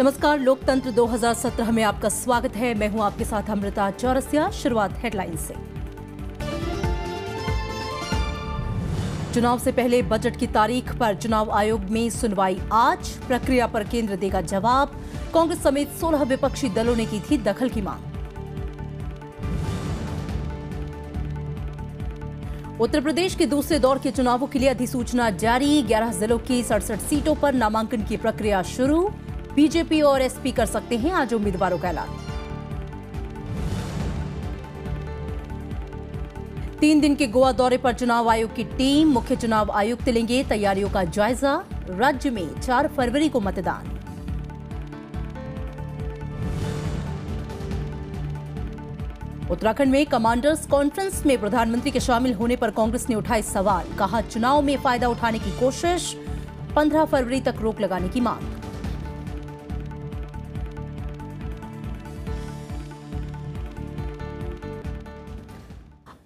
नमस्कार लोकतंत्र 2017 में आपका स्वागत है मैं हूं आपके साथ अमृता चौरसिया शुरुआत हेडलाइन से चुनाव से पहले बजट की तारीख पर चुनाव आयोग में सुनवाई आज प्रक्रिया पर केंद्र देगा जवाब कांग्रेस समेत 16 विपक्षी दलों ने की थी दखल की मांग उत्तर प्रदेश के दूसरे दौर के चुनावों के लिए अधिसूचना जारी 11 जिलों की सड़सठ सीटों पर नामांकन की प्रक्रिया शुरू बीजेपी और एसपी कर सकते हैं आज उम्मीदवारों का ऐलान तीन दिन के गोवा दौरे पर चुनाव आयोग की टीम मुख्य चुनाव आयुक्त लेंगे तैयारियों का जायजा राज्य में चार फरवरी को मतदान उत्तराखंड में कमांडर्स कॉन्फ्रेंस में प्रधानमंत्री के शामिल होने पर कांग्रेस ने उठाए सवाल कहा चुनाव में फायदा उठाने की कोशिश 15 फरवरी तक रोक लगाने की मांग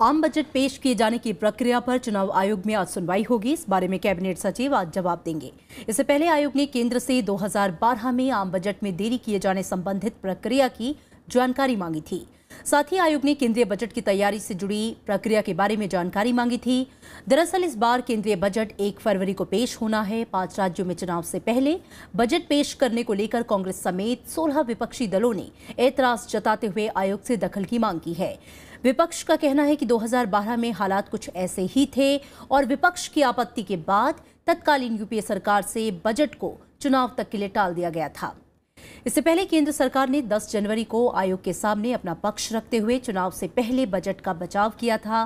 आम बजट पेश किए जाने की प्रक्रिया पर चुनाव आयोग में आज सुनवाई होगी इस बारे में कैबिनेट सचिव आज जवाब देंगे इससे पहले आयोग ने केंद्र से 2012 में आम बजट में देरी किए जाने संबंधित प्रक्रिया की जानकारी मांगी थी साथ ही आयोग ने केंद्रीय बजट की तैयारी से जुड़ी प्रक्रिया के बारे में जानकारी मांगी थी दरअसल इस बार केंद्रीय बजट एक फरवरी को पेश होना है पांच राज्यों में चुनाव से पहले बजट पेश करने को लेकर कांग्रेस समेत सोलह विपक्षी दलों ने ऐतराज जताते हुए आयोग से दखल की मांग की है विपक्ष का कहना है कि 2012 में हालात कुछ ऐसे ही थे और विपक्ष की आपत्ति के बाद तत्कालीन यूपीए सरकार से बजट को चुनाव तक के लिए टाल दिया गया था इससे पहले केंद्र सरकार ने 10 जनवरी को आयोग के सामने अपना पक्ष रखते हुए चुनाव से पहले बजट का बचाव किया था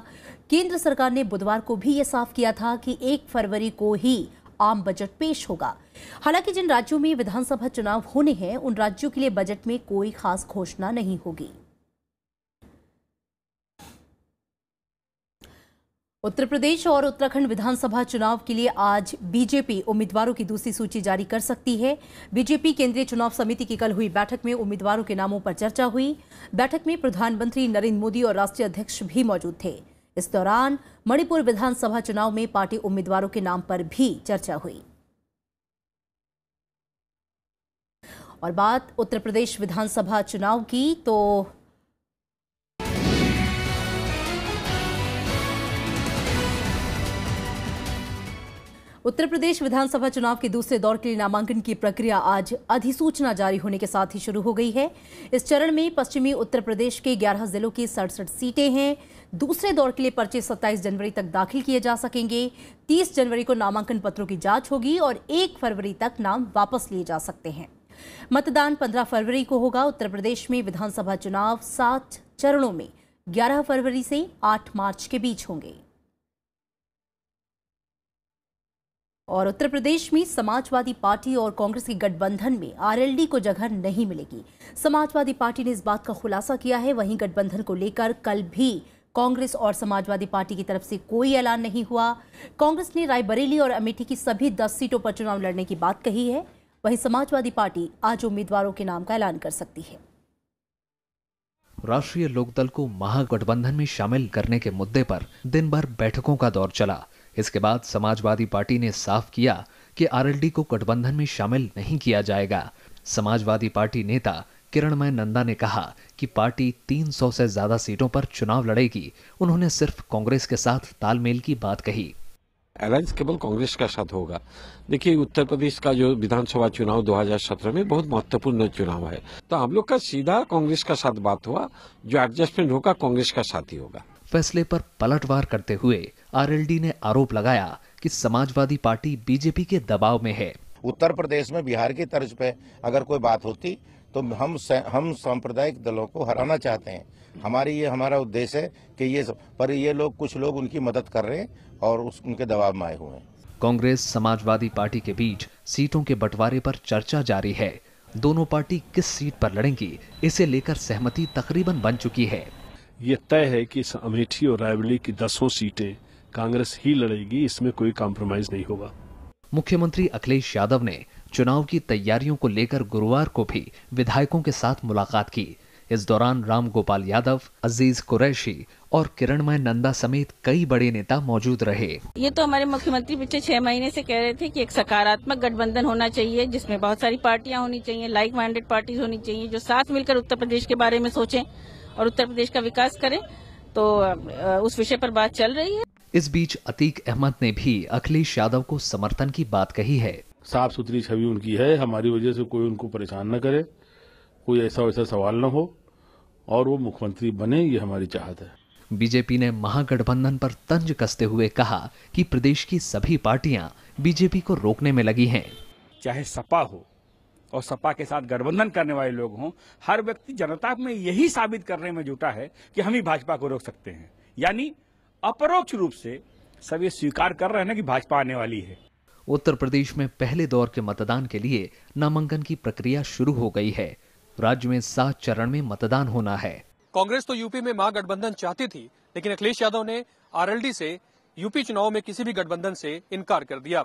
केंद्र सरकार ने बुधवार को भी यह साफ किया था कि एक फरवरी को ही आम बजट पेश होगा हालांकि जिन राज्यों में विधानसभा चुनाव होने हैं उन राज्यों के लिए बजट में कोई खास घोषणा नहीं होगी उत्तर प्रदेश और उत्तराखंड विधानसभा चुनाव के लिए आज बीजेपी उम्मीदवारों की दूसरी सूची जारी कर सकती है बीजेपी केंद्रीय चुनाव समिति की कल हुई बैठक में उम्मीदवारों के नामों पर चर्चा हुई बैठक में प्रधानमंत्री नरेंद्र मोदी और राष्ट्रीय अध्यक्ष भी मौजूद थे इस दौरान मणिपुर विधानसभा चुनाव में पार्टी उम्मीदवारों के नाम पर भी चर्चा हुई और बात उत्तर प्रदेश विधानसभा चुनाव की तो उत्तर प्रदेश विधानसभा चुनाव के दूसरे दौर के लिए नामांकन की प्रक्रिया आज अधिसूचना जारी होने के साथ ही शुरू हो गई है इस चरण में पश्चिमी उत्तर प्रदेश के 11 जिलों की सड़सठ सीटें हैं दूसरे दौर के लिए पर्चे 27 जनवरी तक दाखिल किए जा सकेंगे 30 जनवरी को नामांकन पत्रों की जांच होगी और एक फरवरी तक नाम वापस लिए जा सकते हैं मतदान पंद्रह फरवरी को होगा उत्तर प्रदेश में विधानसभा चुनाव सात चरणों में ग्यारह फरवरी से आठ मार्च के बीच होंगे और उत्तर प्रदेश में समाजवादी पार्टी और कांग्रेस के गठबंधन में आरएलडी को जगह नहीं मिलेगी समाजवादी पार्टी ने इस बात का खुलासा किया है वहीं गठबंधन को लेकर कल भी कांग्रेस और समाजवादी पार्टी की तरफ से कोई ऐलान नहीं हुआ कांग्रेस ने रायबरेली और अमेठी की सभी दस सीटों पर चुनाव लड़ने की बात कही है वहीं समाजवादी पार्टी आज उम्मीदवारों के नाम का ऐलान कर सकती है राष्ट्रीय लोकदल को महागठबंधन में शामिल करने के मुद्दे पर दिन भर बैठकों का दौर चला इसके बाद समाजवादी पार्टी ने साफ किया कि आरएलडी को गठबंधन में शामिल नहीं किया जाएगा समाजवादी पार्टी नेता किरणमय नंदा ने कहा कि पार्टी 300 से ज्यादा सीटों पर चुनाव लड़ेगी उन्होंने सिर्फ कांग्रेस के साथ तालमेल की बात कही अलायंस केवल कांग्रेस का साथ होगा देखिए उत्तर प्रदेश का जो विधानसभा चुनाव 2017 में बहुत महत्वपूर्ण चुनाव है तो हम लोग का सीधा कांग्रेस का साथ बात हुआ जो एडजस्टमेंट होगा कांग्रेस का साथ ही होगा फैसले पर पलटवार करते हुए आरएलडी ने आरोप लगाया कि समाजवादी पार्टी बीजेपी के दबाव में है उत्तर प्रदेश में बिहार की तर्ज पे अगर कोई बात होती तो हम हम सांप्रदायिक दलों को हराना चाहते हैं हमारी ये हमारा उद्देश्य है कि ये पर ये लोग कुछ लोग उनकी मदद कर रहे हैं और उस, उनके दबाव में आए हुए हैं कांग्रेस समाजवादी पार्टी के बीच सीटों के बंटवारे पर चर्चा जारी है दोनों पार्टी किस सीट पर लड़ेंगी इसे लेकर सहमति तकरीबन बन चुकी है ये तय है कि अमेठी और रायबली की दसों सीटें कांग्रेस ही लड़ेगी इसमें कोई कॉम्प्रोमाइज नहीं होगा मुख्यमंत्री अखिलेश यादव ने चुनाव की तैयारियों को लेकर गुरुवार को भी विधायकों के साथ मुलाकात की इस दौरान राम गोपाल यादव अजीज कुरैशी और किरणमय नंदा समेत कई बड़े नेता मौजूद रहे ये तो हमारे मुख्यमंत्री पिछले छह महीने से कह रहे थे कि एक सकारात्मक गठबंधन होना चाहिए जिसमें बहुत सारी पार्टियां होनी चाहिए लाइक माइंडेड पार्टीज होनी चाहिए जो साथ मिलकर उत्तर प्रदेश के बारे में सोचें और उत्तर प्रदेश का विकास करें तो उस विषय पर बात चल रही है इस बीच अतीक अहमद ने भी अखिलेश यादव को समर्थन की बात कही है साफ सुथरी छवि उनकी है हमारी वजह से कोई उनको परेशान न करे कोई ऐसा वैसा सवाल न हो और वो मुख्यमंत्री बने ये हमारी चाहत है बीजेपी ने महागठबंधन पर तंज कसते हुए कहा कि प्रदेश की सभी पार्टियां बीजेपी को रोकने में लगी हैं चाहे सपा हो और सपा के साथ गठबंधन करने वाले लोग हों हर व्यक्ति जनता में यही साबित करने में जुटा है कि हम ही भाजपा को रोक सकते हैं यानी अपरोक्ष रूप से सब ये स्वीकार कर रहे हैं कि भाजपा आने वाली है उत्तर प्रदेश में पहले दौर के मतदान के लिए नामांकन की प्रक्रिया शुरू हो गई है राज्य में सात चरण में मतदान होना है कांग्रेस तो यूपी में महागठबंधन चाहती थी लेकिन अखिलेश यादव ने आरएलडी से यूपी चुनाव में किसी भी गठबंधन से इनकार कर दिया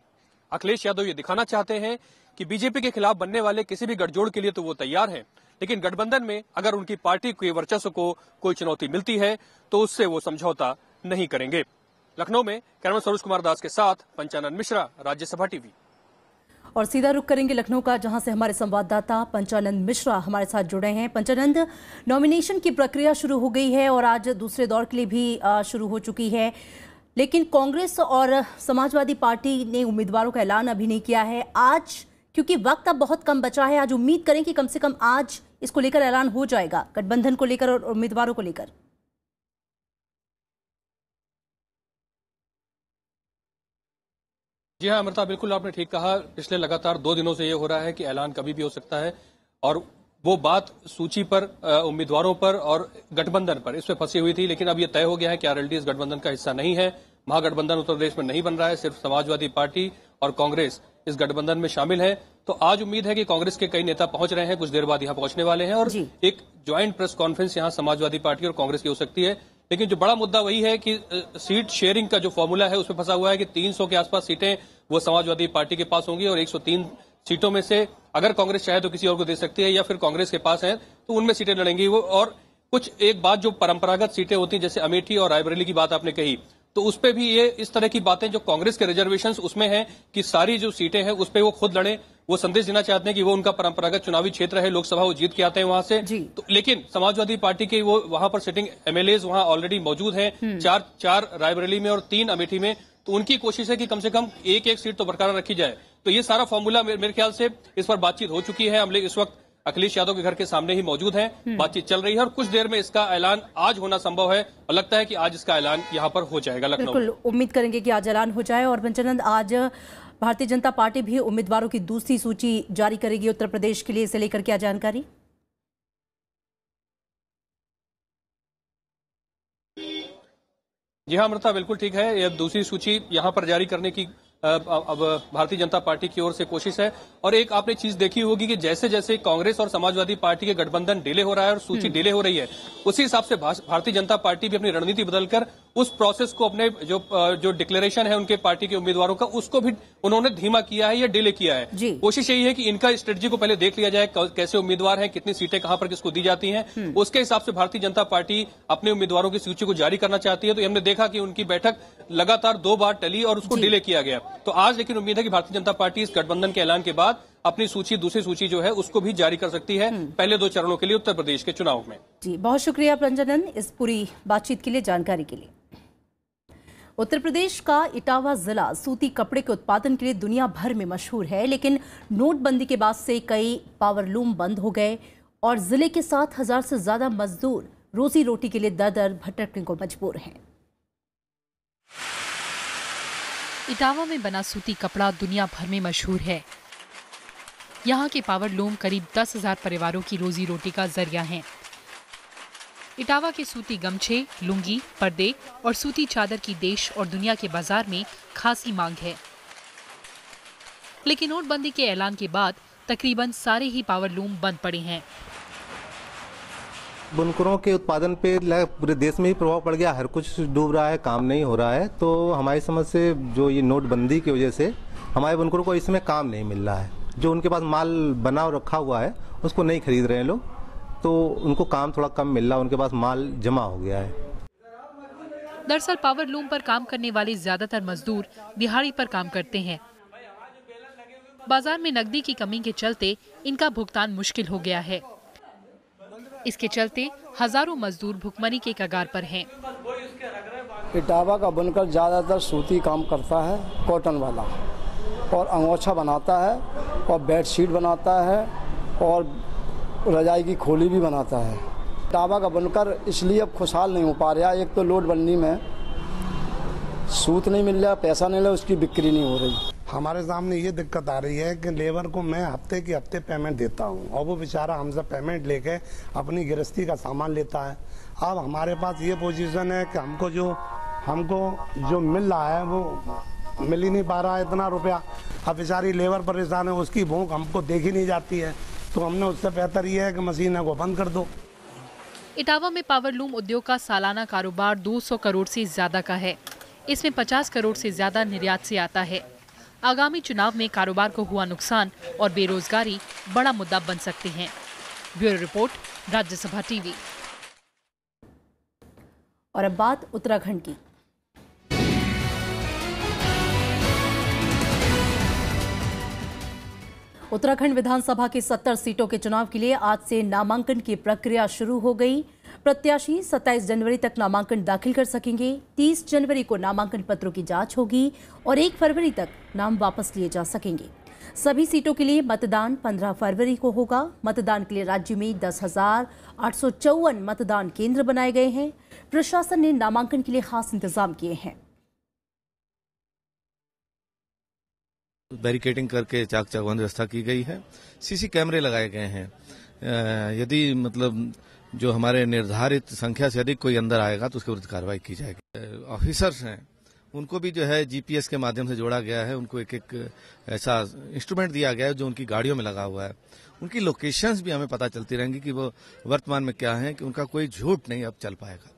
अखिलेश यादव ये दिखाना चाहते हैं कि बीजेपी के खिलाफ बनने वाले किसी भी गठजोड़ के लिए तो वो तैयार हैं लेकिन गठबंधन में अगर उनकी पार्टी के वर्चस्व को कोई चुनौती मिलती है तो उससे वो समझौता नहीं करेंगे लखनऊ में कैमरा सरोज कुमार दास के साथ पंचानंद मिश्रा राज्यसभा टीवी और सीधा रुख करेंगे लखनऊ का जहां से हमारे संवाददाता पंचानंद मिश्रा हमारे साथ जुड़े हैं पंचानंद नॉमिनेशन की प्रक्रिया शुरू हो गई है और आज दूसरे दौर के लिए भी शुरू हो चुकी है लेकिन कांग्रेस और समाजवादी पार्टी ने उम्मीदवारों का ऐलान अभी नहीं किया है आज क्योंकि वक्त अब बहुत कम बचा है आज उम्मीद करें कि कम से कम आज इसको लेकर ऐलान हो जाएगा गठबंधन को लेकर और उम्मीदवारों को लेकर जी हाँ अमृता बिल्कुल आपने ठीक कहा पिछले लगातार दो दिनों से ये हो रहा है कि ऐलान कभी भी हो सकता है और वो बात सूची पर उम्मीदवारों पर और गठबंधन पर इसमें फंसी हुई थी लेकिन अब ये तय हो गया है कि आरएलडी इस गठबंधन का हिस्सा नहीं है महागठबंधन उत्तर प्रदेश में नहीं बन रहा है सिर्फ समाजवादी पार्टी और कांग्रेस इस गठबंधन में शामिल हैं तो आज उम्मीद है कि कांग्रेस के कई नेता पहुंच रहे हैं कुछ देर बाद यहां पहुंचने वाले हैं और एक ज्वाइंट प्रेस कॉन्फ्रेंस यहां समाजवादी पार्टी और कांग्रेस की हो सकती है लेकिन जो बड़ा मुद्दा वही है कि सीट शेयरिंग का जो फॉर्मूला है उसमें फंसा हुआ है कि 300 के आसपास सीटें वो समाजवादी पार्टी के पास होंगी और 103 सीटों में से अगर कांग्रेस चाहे तो किसी और को दे सकती है या फिर कांग्रेस के पास है तो उनमें सीटें लड़ेंगी वो और कुछ एक बात जो परंपरागत सीटें होती हैं जैसे अमेठी और रायबरेली की बात आपने कही तो उस पर भी ये इस तरह की बातें जो कांग्रेस के रिजर्वेशन उसमें है कि सारी जो सीटें हैं उस पर वो खुद लड़े वो संदेश देना चाहते हैं कि वो उनका परंपरागत चुनावी क्षेत्र है लोकसभा वो जीत के आते हैं वहां से तो लेकिन समाजवादी पार्टी के वो वहां पर सिटिंग एमएलए वहां ऑलरेडी मौजूद हैं हम्म। चार चार रायबरेली में और तीन अमेठी में तो उनकी कोशिश है कि कम से कम एक एक सीट तो बरकरार रखी जाए तो ये सारा फॉर्मूला मेरे ख्याल से इस पर बातचीत हो चुकी है हम इस वक्त अखिलेश यादव के घर के सामने ही मौजूद हैं हम्म। बातचीत चल रही है और कुछ देर में इसका ऐलान आज होना संभव है और लगता है कि आज इसका ऐलान यहाँ पर हो जाएगा लखनऊ बिल्कुल उम्मीद करेंगे कि आज ऐलान हो जाए और पंचानंद आज भारतीय जनता पार्टी भी उम्मीदवारों की दूसरी सूची जारी करेगी उत्तर प्रदेश के लिए इसे लेकर क्या जानकारी जी हाँ अमृता बिल्कुल ठीक है यह दूसरी सूची यहाँ पर जारी करने की अब भारतीय जनता पार्टी की ओर से कोशिश है और एक आपने चीज देखी होगी कि जैसे जैसे कांग्रेस और समाजवादी पार्टी के गठबंधन डिले हो रहा है और सूची हम्म। डिले हो रही है उसी हिसाब से भारतीय जनता पार्टी भी अपनी रणनीति बदलकर उस प्रोसेस को अपने जो जो डिक्लेरेशन है उनके पार्टी के उम्मीदवारों का उसको भी उन्होंने धीमा किया है या डिले किया है कोशिश यही है कि इनका स्ट्रेटजी को पहले देख लिया जाए कैसे उम्मीदवार हैं कितनी सीटें कहां पर किसको दी जाती हैं हम्म। उसके हिसाब से भारतीय जनता पार्टी अपने उम्मीदवारों की सूची को जारी करना चाहती है तो हमने देखा कि उनकी बैठक लगातार दो बार टली और उसको डिले किया गया तो आज लेकिन उम्मीद है कि भारतीय जनता पार्टी इस गठबंधन के ऐलान के बाद अपनी सूची दूसरी सूची जो है उसको भी जारी कर सकती है हम्म। पहले दो चरणों के लिए उत्तर प्रदेश के चुनाव में जी बहुत शुक्रिया प्रंजनन इस पूरी बातचीत के लिए जानकारी के लिए उत्तर प्रदेश का इटावा जिला सूती कपड़े के उत्पादन के लिए दुनिया भर में मशहूर है लेकिन नोटबंदी के बाद से कई पावरलूम बंद हो गए और जिले के सात हजार से ज्यादा मजदूर रोजी रोटी के लिए दर दर भटकने को मजबूर हैं इटावा में बना सूती कपड़ा दुनिया भर में मशहूर है यहाँ के पावर लूम करीब दस हजार परिवारों की रोजी रोटी का जरिया हैं। इटावा के सूती गमछे लुंगी पर्दे और सूती चादर की देश और दुनिया के बाजार में खासी मांग है लेकिन नोटबंदी के ऐलान के बाद तकरीबन सारे ही पावर लूम बंद पड़े हैं बुनकरों के उत्पादन पे पूरे देश में ही प्रभाव पड़ गया हर कुछ डूब रहा है काम नहीं हो रहा है तो हमारी समझ से जो ये नोटबंदी की वजह से हमारे बुनकरों को इसमें काम नहीं मिल रहा है जो उनके पास माल बना और रखा हुआ है उसको नहीं खरीद रहे हैं लोग तो उनको काम थोड़ा कम मिल रहा है उनके पास माल जमा हो गया है दरअसल पावर लूम पर काम करने वाले ज्यादातर मजदूर दिहाड़ी पर काम करते हैं बाजार में नकदी की कमी के चलते इनका भुगतान मुश्किल हो गया है इसके चलते हजारों मजदूर भुखमरी के कगार पर हैं। इटावा का बुनकर ज़्यादातर सूती काम करता है कॉटन वाला और अंगोछा बनाता है और बेडशीट बनाता है और रजाई की खोली भी बनाता है इटावा का बुनकर इसलिए अब खुशहाल नहीं हो पा रहा एक तो लोड बननी में सूत नहीं मिल रहा पैसा नहीं ले उसकी बिक्री नहीं हो रही हमारे सामने ये दिक्कत आ रही है कि लेबर को मैं हफ्ते के हफ्ते पेमेंट देता हूँ और वो बेचारा हमसे पेमेंट लेके अपनी गृहस्थी का सामान लेता है अब हमारे पास ये पोजीशन है कि हमको जो हमको जो मिल रहा है वो मिल ही नहीं पा रहा है इतना रुपया अब बेचारी लेबर परेशान है उसकी भूख हमको देखी नहीं जाती है तो हमने उससे बेहतर ये है कि मशीन को बंद कर दो इटावा में पावर लूम उद्योग का सालाना कारोबार 200 करोड़ से ज़्यादा का है इसमें 50 करोड़ से ज़्यादा निर्यात से आता है आगामी चुनाव में कारोबार को हुआ नुकसान और बेरोजगारी बड़ा मुद्दा बन सकते हैं ब्यूरो रिपोर्ट राज्यसभा टीवी और अब बात उत्तराखंड की उत्तराखंड विधानसभा की 70 सीटों के चुनाव के लिए आज से नामांकन की प्रक्रिया शुरू हो गई प्रत्याशी 27 जनवरी तक नामांकन दाखिल कर सकेंगे 30 जनवरी को नामांकन पत्रों की जांच होगी और 1 फरवरी तक नाम वापस लिए जा सकेंगे सभी सीटों के लिए मतदान 15 फरवरी को होगा मतदान के लिए राज्य में दस मतदान केंद्र बनाए गए हैं प्रशासन ने नामांकन के लिए खास इंतजाम किए हैं बैरिकेडिंग करके चाक चौबंद व्यवस्था की गई है सीसी कैमरे लगाए गए हैं यदि मतलब जो हमारे निर्धारित संख्या से अधिक कोई अंदर आएगा तो उसके विरुद्ध कार्रवाई की जाएगी ऑफिसर्स हैं उनको भी जो है जीपीएस के माध्यम से जोड़ा गया है उनको एक एक ऐसा इंस्ट्रूमेंट दिया गया है जो उनकी गाड़ियों में लगा हुआ है उनकी लोकेशंस भी हमें पता चलती रहेंगी कि वो वर्तमान में क्या है कि उनका कोई झूठ नहीं अब चल पाएगा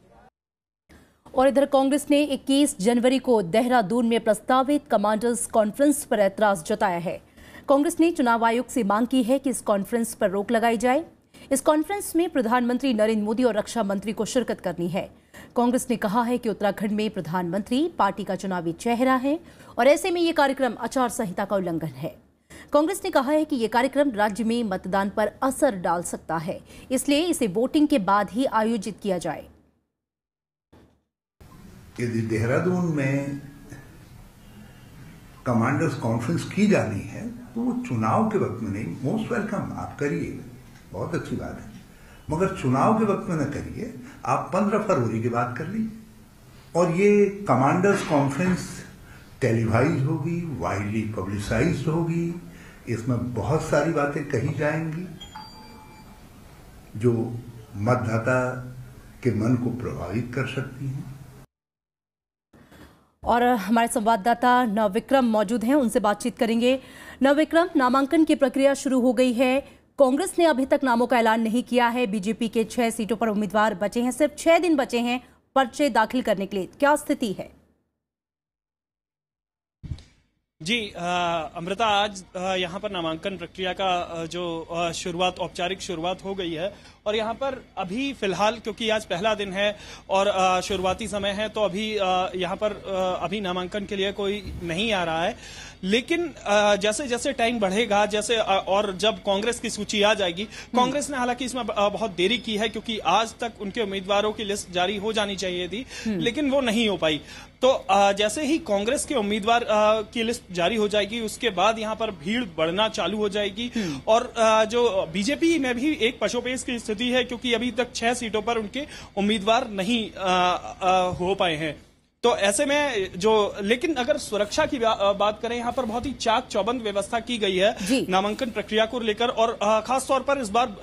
और इधर कांग्रेस ने 21 जनवरी को देहरादून में प्रस्तावित कमांडर्स कॉन्फ्रेंस पर एतराज जताया है कांग्रेस ने चुनाव आयोग से मांग की है कि इस कॉन्फ्रेंस पर रोक लगाई जाए इस कॉन्फ्रेंस में प्रधानमंत्री नरेंद्र मोदी और रक्षा मंत्री को शिरकत करनी है कांग्रेस ने कहा है कि उत्तराखंड में प्रधानमंत्री पार्टी का चुनावी चेहरा है और ऐसे में ये कार्यक्रम आचार संहिता का उल्लंघन है कांग्रेस ने कहा है कि ये कार्यक्रम राज्य में मतदान पर असर डाल सकता है इसलिए इसे वोटिंग के बाद ही आयोजित किया जाए यदि देहरादून में कमांडर्स कॉन्फ्रेंस की जानी है तो वो चुनाव के वक्त में नहीं मोस्ट वेलकम आप करिए बहुत अच्छी बात है मगर चुनाव के वक्त में ना करिए आप पंद्रह फरवरी की बात कर लीजिए और ये कमांडर्स कॉन्फ्रेंस टेलीवाइज होगी वाइडली पब्लिसाइज होगी इसमें बहुत सारी बातें कही जाएंगी जो मतदाता के मन को प्रभावित कर सकती हैं और हमारे संवाददाता नवविक्रम मौजूद हैं उनसे बातचीत करेंगे नवविक्रम नामांकन की प्रक्रिया शुरू हो गई है कांग्रेस ने अभी तक नामों का ऐलान नहीं किया है बीजेपी के छह सीटों पर उम्मीदवार बचे हैं सिर्फ छह दिन बचे हैं पर्चे दाखिल करने के लिए क्या स्थिति है जी अमृता आज यहाँ पर नामांकन प्रक्रिया का जो शुरुआत औपचारिक शुरुआत हो गई है और यहाँ पर अभी फिलहाल क्योंकि आज पहला दिन है और शुरुआती समय है तो अभी यहाँ पर अभी नामांकन के लिए कोई नहीं आ रहा है लेकिन जैसे जैसे टाइम बढ़ेगा जैसे और जब कांग्रेस की सूची आ जाएगी हम्म। कांग्रेस ने हालांकि इसमें बहुत देरी की है क्योंकि आज तक उनके उम्मीदवारों की लिस्ट जारी हो जानी चाहिए थी हम्म। लेकिन वो नहीं हो पाई तो जैसे ही कांग्रेस के उम्मीदवार की लिस्ट जारी हो जाएगी उसके बाद यहां पर भीड़ बढ़ना चालू हो जाएगी हम्म। और जो बीजेपी में भी एक पशोपेश की स्थिति है क्योंकि अभी तक छह सीटों पर उनके उम्मीदवार नहीं आ, आ, हो पाए हैं तो ऐसे में जो लेकिन अगर सुरक्षा की बात करें यहाँ पर बहुत ही चाक चौबंद व्यवस्था की गई है नामांकन प्रक्रिया को लेकर और खास तौर पर इस बार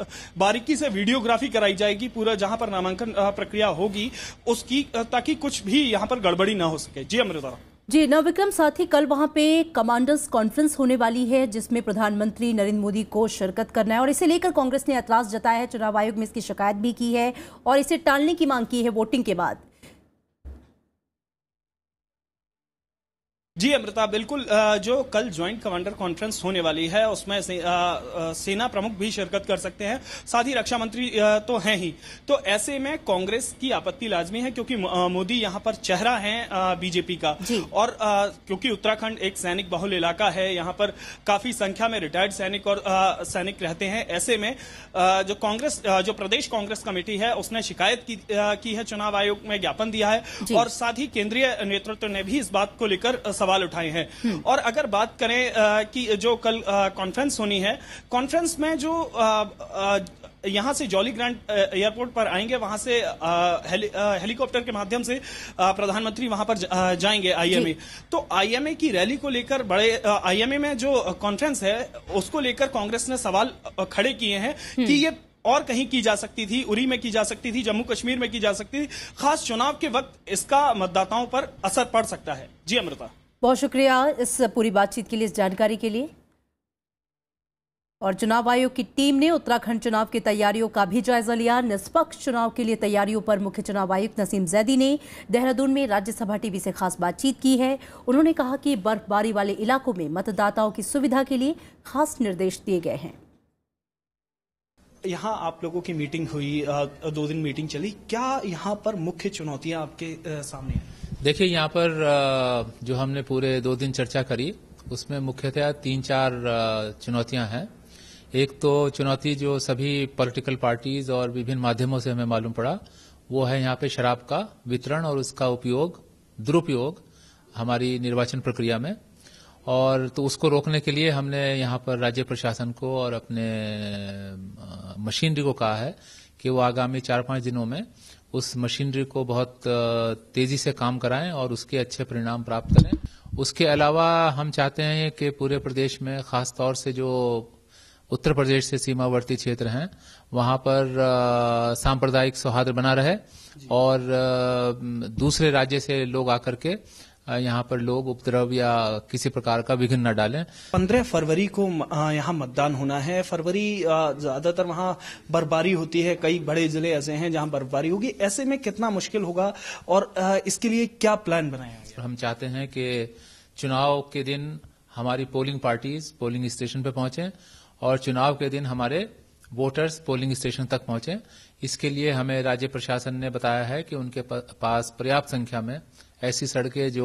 बारीकी से वीडियोग्राफी कराई जाएगी पूरा जहां पर नामांकन प्रक्रिया होगी उसकी ताकि कुछ भी यहाँ पर गड़बड़ी ना हो सके जी अमृता जी नवविक्रम साथी कल वहां पे कमांडर्स कॉन्फ्रेंस होने वाली है जिसमें प्रधानमंत्री नरेंद्र मोदी को शिरकत करना है और इसे लेकर कांग्रेस ने एतराज जताया है चुनाव आयोग में इसकी शिकायत भी की है और इसे टालने की मांग की है वोटिंग के बाद जी अमृता बिल्कुल जो कल ज्वाइंट कमांडर कॉन्फ्रेंस होने वाली है उसमें से, आ, आ, सेना प्रमुख भी शिरकत कर सकते हैं साथ ही रक्षा मंत्री आ, तो हैं ही तो ऐसे में कांग्रेस की आपत्ति लाजमी है क्योंकि मोदी यहां पर चेहरा है बीजेपी का और क्योंकि उत्तराखंड एक सैनिक बहुल इलाका है यहां पर काफी संख्या में रिटायर्ड सैनिक और सैनिक रहते हैं ऐसे में जो कांग्रेस जो प्रदेश कांग्रेस कमेटी है उसने शिकायत की, की है चुनाव आयोग में ज्ञापन दिया है और साथ ही केंद्रीय नेतृत्व ने भी इस बात को लेकर सवाल सवाल उठाए हैं और अगर बात करें कि जो कल कॉन्फ्रेंस होनी है कॉन्फ्रेंस में जो यहाँ से जॉली ग्रांड एयरपोर्ट पर आएंगे वहां से हेलीकॉप्टर के माध्यम से प्रधानमंत्री वहां पर जाएंगे आईएमए तो आईएमए की रैली को लेकर बड़े आईएमए में जो कॉन्फ्रेंस है उसको लेकर कांग्रेस ने सवाल खड़े किए हैं हम्म। कि ये और कहीं की जा सकती थी उरी में की जा सकती थी जम्मू कश्मीर में की जा सकती थी खास चुनाव के वक्त इसका मतदाताओं पर असर पड़ सकता है जी अमृता बहुत शुक्रिया इस पूरी बातचीत के लिए इस जानकारी के लिए और चुनाव आयोग की टीम ने उत्तराखंड चुनाव की तैयारियों का भी जायजा लिया निष्पक्ष चुनाव के लिए तैयारियों पर मुख्य चुनाव आयुक्त नसीम जैदी ने देहरादून में राज्यसभा टीवी से खास बातचीत की है उन्होंने कहा कि बर्फबारी वाले इलाकों में मतदाताओं की सुविधा के लिए खास निर्देश दिए गए हैं यहाँ आप लोगों की मीटिंग हुई दो दिन मीटिंग चली क्या यहाँ पर मुख्य चुनौतियां आपके सामने हैं देखिए यहाँ पर जो हमने पूरे दो दिन चर्चा करी उसमें मुख्यतः तीन चार चुनौतियां हैं एक तो चुनौती जो सभी पॉलिटिकल पार्टीज और विभिन्न माध्यमों से हमें मालूम पड़ा वो है यहाँ पे शराब का वितरण और उसका उपयोग दुरुपयोग हमारी निर्वाचन प्रक्रिया में और तो उसको रोकने के लिए हमने यहाँ पर राज्य प्रशासन को और अपने मशीनरी को कहा है कि वो आगामी चार पांच दिनों में उस मशीनरी को बहुत तेजी से काम कराएं और उसके अच्छे परिणाम प्राप्त करें उसके अलावा हम चाहते हैं कि पूरे प्रदेश में खास तौर से जो उत्तर प्रदेश से सीमावर्ती क्षेत्र हैं वहां पर सांप्रदायिक सौहार्द बना रहे और दूसरे राज्य से लोग आकर के यहाँ पर लोग उपद्रव या किसी प्रकार का विघ्न न डालें पंद्रह फरवरी को यहाँ मतदान होना है फरवरी ज्यादातर वहाँ बर्फबारी होती है कई बड़े जिले ऐसे हैं जहाँ बर्फबारी होगी ऐसे में कितना मुश्किल होगा और इसके लिए क्या प्लान बनाया हम चाहते हैं कि चुनाव के दिन हमारी पोलिंग पार्टीज पोलिंग स्टेशन पर पहुंचे और चुनाव के दिन हमारे वोटर्स पोलिंग स्टेशन तक पहुंचे इसके लिए हमें राज्य प्रशासन ने बताया है कि उनके पास पर्याप्त संख्या में ऐसी सड़कें जो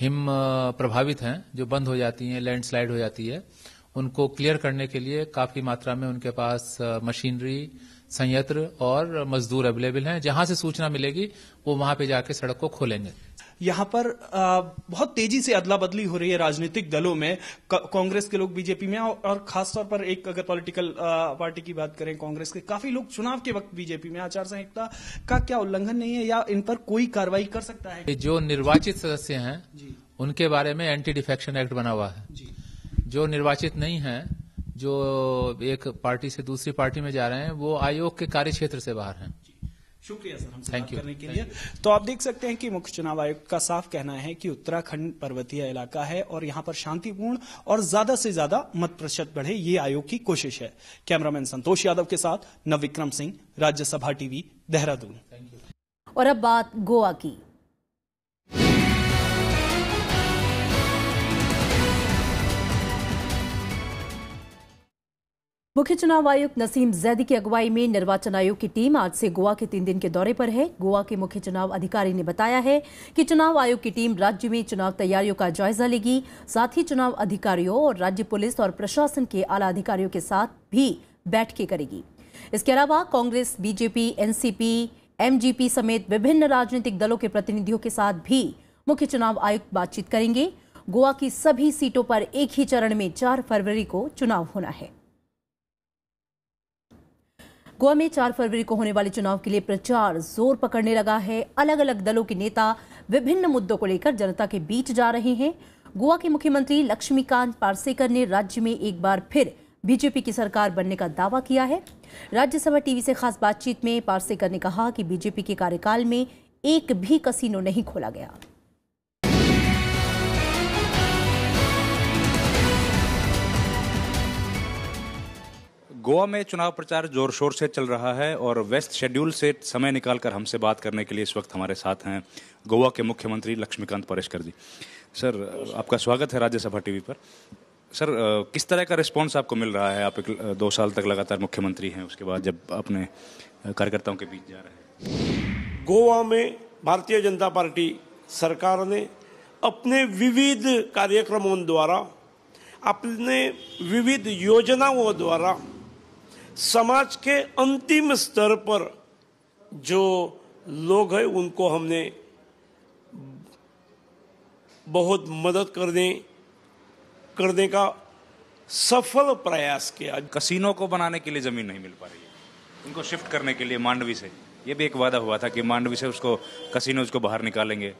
हिम प्रभावित हैं जो बंद हो जाती हैं लैंडस्लाइड हो जाती है उनको क्लियर करने के लिए काफी मात्रा में उनके पास मशीनरी संयंत्र और मजदूर अवेलेबल हैं जहां से सूचना मिलेगी वो वहां पे जाके सड़क को खोलेंगे यहां पर बहुत तेजी से अदला बदली हो रही है राजनीतिक दलों में कांग्रेस के लोग बीजेपी में और खासतौर पर एक अगर पॉलिटिकल पार्टी की बात करें कांग्रेस के काफी लोग चुनाव के वक्त बीजेपी में आचार संहिता का क्या उल्लंघन नहीं है या इन पर कोई कार्रवाई कर सकता है जो निर्वाचित सदस्य हैं उनके बारे में एंटी डिफेक्शन एक्ट बना हुआ है जो निर्वाचित नहीं है जो एक पार्टी से दूसरी पार्टी में जा रहे हैं वो आयोग के कार्य क्षेत्र से बाहर हैं शुक्रिया सर करने के लिए तो आप देख सकते हैं कि मुख्य चुनाव आयुक्त का साफ कहना है कि उत्तराखंड पर्वतीय इलाका है और यहां पर शांतिपूर्ण और ज्यादा से ज्यादा मत प्रतिशत बढ़े ये आयोग की कोशिश है कैमरामैन संतोष यादव के साथ नवविक्रम सिंह राज्यसभा टीवी देहरादून और अब बात गोवा की मुख्य चुनाव आयुक्त नसीम जैदी की अगुवाई में निर्वाचन आयोग की टीम आज से गोवा के तीन दिन के दौरे पर है गोवा के मुख्य चुनाव अधिकारी ने बताया है कि चुनाव आयोग की टीम राज्य में चुनाव तैयारियों का जायजा लेगी साथ ही चुनाव अधिकारियों और राज्य पुलिस और प्रशासन के आला अधिकारियों के साथ भी बैठकें करेगी इसके अलावा कांग्रेस बीजेपी एनसीपी एमजीपी समेत विभिन्न राजनीतिक दलों के प्रतिनिधियों के साथ भी मुख्य चुनाव आयुक्त बातचीत करेंगे गोवा की सभी सीटों पर एक ही चरण में चार फरवरी को चुनाव होना है गोवा में चार फरवरी को होने वाले चुनाव के लिए प्रचार जोर पकड़ने लगा है अलग अलग दलों के नेता विभिन्न मुद्दों को लेकर जनता के बीच जा रहे हैं गोवा के मुख्यमंत्री लक्ष्मीकांत पार्सेकर ने राज्य में एक बार फिर बीजेपी की सरकार बनने का दावा किया है राज्यसभा टीवी से खास बातचीत में पार्सेकर ने कहा कि बीजेपी के कार्यकाल में एक भी कसीनो नहीं खोला गया गोवा में चुनाव प्रचार जोर शोर से चल रहा है और वेस्ट शेड्यूल से समय निकालकर हमसे बात करने के लिए इस वक्त हमारे साथ हैं गोवा के मुख्यमंत्री लक्ष्मीकांत परेशकर जी सर आपका स्वागत है राज्यसभा टीवी पर सर किस तरह का रिस्पांस आपको मिल रहा है आप एक दो साल तक लगातार मुख्यमंत्री हैं उसके बाद जब अपने कार्यकर्ताओं के बीच जा रहे हैं गोवा में भारतीय जनता पार्टी सरकार ने अपने विविध कार्यक्रमों द्वारा अपने विविध योजनाओं द्वारा समाज के अंतिम स्तर पर जो लोग हैं उनको हमने बहुत मदद करने करने का सफल प्रयास किया कसिनो को बनाने के लिए ज़मीन नहीं मिल पा रही है उनको शिफ्ट करने के लिए मांडवी से ये भी एक वादा हुआ था कि मांडवी से उसको कसिनो उसको बाहर निकालेंगे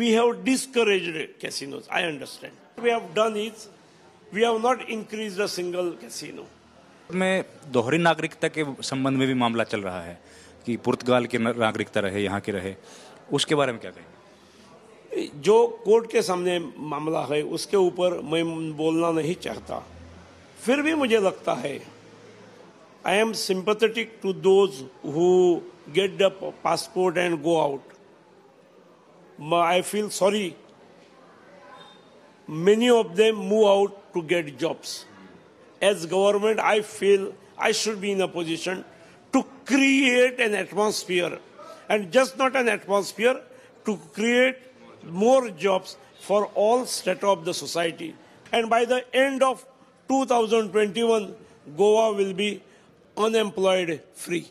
we have discourage casinos I understand we have done is we have not increase the single casino में दोहरी नागरिकता के संबंध में भी मामला चल रहा है कि पुर्तगाल की नागरिकता रहे यहाँ की रहे उसके बारे में क्या कहेंगे जो कोर्ट के सामने मामला है उसके ऊपर मैं बोलना नहीं चाहता फिर भी मुझे लगता है I am sympathetic to those who get the passport and go out. I feel sorry. Many of them move out to get as government, I feel I should be in a position to create an atmosphere, and just not an atmosphere, to create more jobs for all strata of the society. And by the end of 2021, Goa will be unemployed free.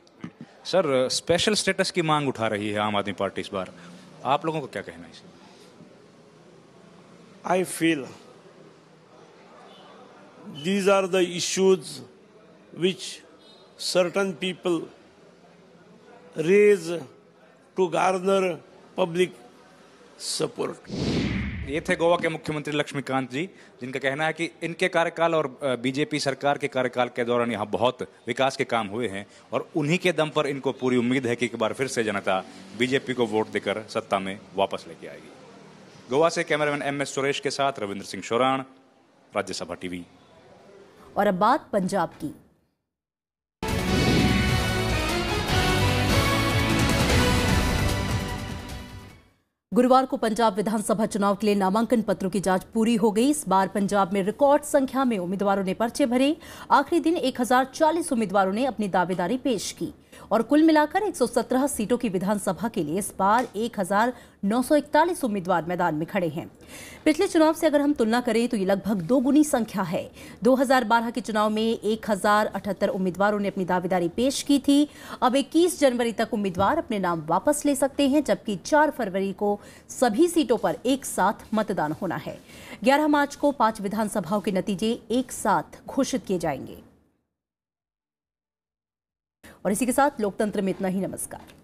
Sir uh, special status ki मांग utha rahi hai Aam Aadmi Party इस बार आप लोगों को क्या कहना है आई these are the issues which certain people raise to garner public support. ये थे गोवा के मुख्यमंत्री लक्ष्मीकांत जी जिनका कहना है कि इनके कार्यकाल और बीजेपी सरकार के कार्यकाल के दौरान यहाँ बहुत विकास के काम हुए हैं और उन्हीं के दम पर इनको पूरी उम्मीद है कि एक बार फिर से जनता बीजेपी को वोट देकर सत्ता में वापस लेके आएगी गोवा से कैमरामैन एम एस सुरेश के साथ रविंद्र सिंह शोराण राज्यसभा टीवी और अब बात पंजाब की गुरुवार को पंजाब विधानसभा चुनाव के लिए नामांकन पत्रों की जांच पूरी हो गई इस बार पंजाब में रिकॉर्ड संख्या में उम्मीदवारों ने पर्चे भरे आखिरी दिन 1040 उम्मीदवारों ने अपनी दावेदारी पेश की और कुल मिलाकर 117 सीटों की विधानसभा के लिए इस बार 1941 उम्मीदवार मैदान में खड़े हैं पिछले चुनाव से अगर हम तुलना करें तो ये लगभग दो गुनी संख्या है 2012 के चुनाव में एक उम्मीदवारों ने अपनी दावेदारी पेश की थी अब इक्कीस जनवरी तक उम्मीदवार अपने नाम वापस ले सकते हैं जबकि चार फरवरी को सभी सीटों पर एक साथ मतदान होना है ग्यारह मार्च को पांच विधानसभाओं के नतीजे एक साथ घोषित किए जाएंगे और इसी के साथ लोकतंत्र में इतना ही नमस्कार